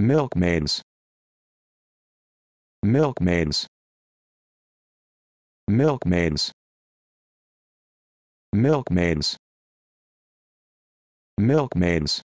milkmaids milkmaids milkmaids milkmaids milkmaids